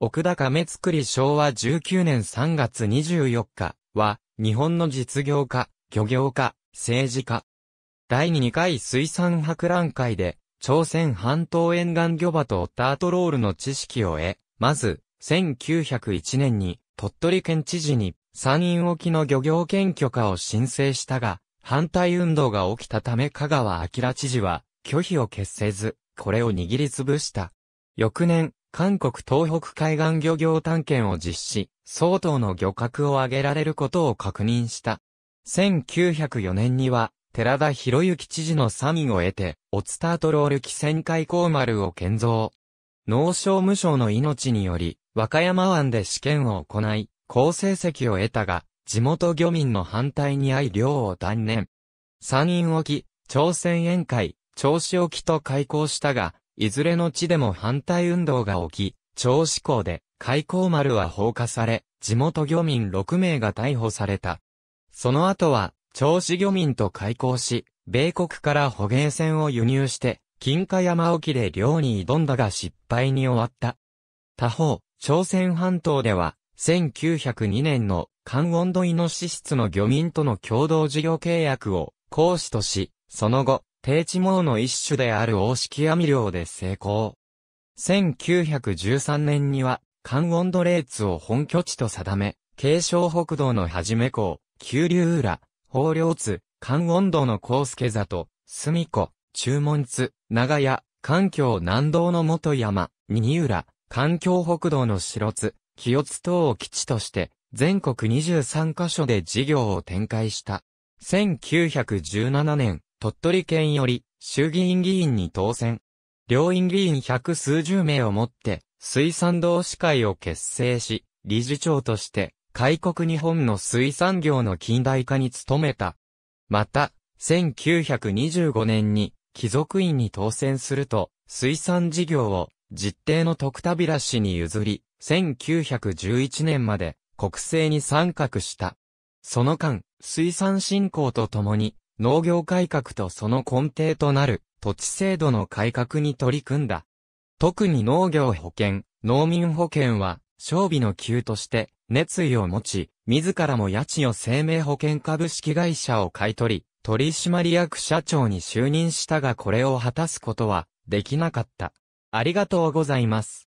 奥田亀作り昭和19年3月24日は、日本の実業家、漁業家、政治家。第2回水産博覧会で、朝鮮半島沿岸漁場とタートロールの知識を得、まず、1901年に、鳥取県知事に、山陰沖の漁業県許可を申請したが、反対運動が起きたため香川明知事は、拒否を決せず、これを握りつぶした。翌年、韓国東北海岸漁業探検を実施、相当の漁獲を上げられることを確認した。1904年には、寺田博之知事のサインを得て、オツタートロール機船海港丸を建造。農商務省の命により、和歌山湾で試験を行い、好成績を得たが、地元漁民の反対に遭い漁を断念。山陰沖、朝鮮沿海、銚子沖と開港したが、いずれの地でも反対運動が起き、長志港で開港丸は放火され、地元漁民6名が逮捕された。その後は、長志漁民と開港し、米国から捕鯨船を輸入して、金華山沖で漁に挑んだが失敗に終わった。他方、朝鮮半島では、1902年の関温度イノシツの漁民との共同事業契約を行使とし、その後、平地網の一種である大式網漁で成功。1913年には、関温度レーツを本拠地と定め、京承北道のはじめ港、九流浦、法領津、関温度の高介里、住子、中門津、長屋、環境南道の元山、二浦、環境北道の白津、清津等を基地として、全国23カ所で事業を展開した。1917年、鳥取県より衆議院議員に当選。両院議員百数十名をもって、水産同志会を結成し、理事長として、開国日本の水産業の近代化に努めた。また、1925年に、貴族院に当選すると、水産事業を、実定の徳田平氏に譲り、1911年まで、国政に参画した。その間、水産振興とともに、農業改革とその根底となる土地制度の改革に取り組んだ。特に農業保険、農民保険は、勝備の級として熱意を持ち、自らも家賃を生命保険株式会社を買い取り、取締役社長に就任したがこれを果たすことはできなかった。ありがとうございます。